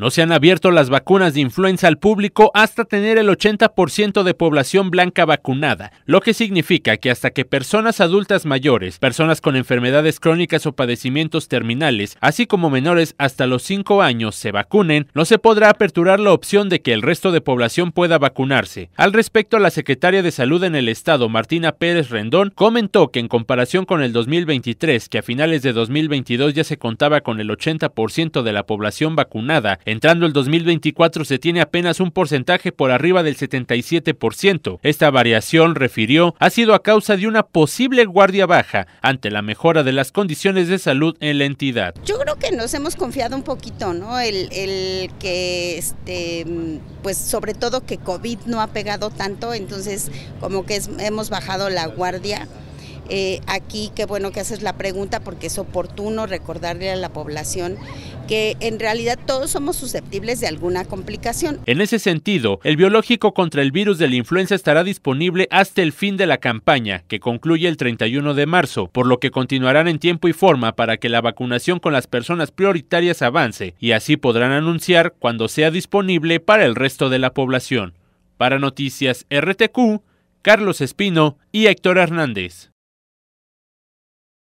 No se han abierto las vacunas de influenza al público hasta tener el 80% de población blanca vacunada, lo que significa que hasta que personas adultas mayores, personas con enfermedades crónicas o padecimientos terminales, así como menores hasta los 5 años se vacunen, no se podrá aperturar la opción de que el resto de población pueda vacunarse. Al respecto, la secretaria de Salud en el Estado, Martina Pérez Rendón, comentó que en comparación con el 2023, que a finales de 2022 ya se contaba con el 80% de la población vacunada, Entrando el 2024 se tiene apenas un porcentaje por arriba del 77%. Esta variación, refirió, ha sido a causa de una posible guardia baja ante la mejora de las condiciones de salud en la entidad. Yo creo que nos hemos confiado un poquito, ¿no? El, que, este, pues sobre todo que COVID no ha pegado tanto, entonces como que hemos bajado la guardia. Eh, aquí qué bueno que haces la pregunta porque es oportuno recordarle a la población que en realidad todos somos susceptibles de alguna complicación. En ese sentido, el biológico contra el virus de la influenza estará disponible hasta el fin de la campaña, que concluye el 31 de marzo, por lo que continuarán en tiempo y forma para que la vacunación con las personas prioritarias avance y así podrán anunciar cuando sea disponible para el resto de la población. Para Noticias RTQ, Carlos Espino y Héctor Hernández.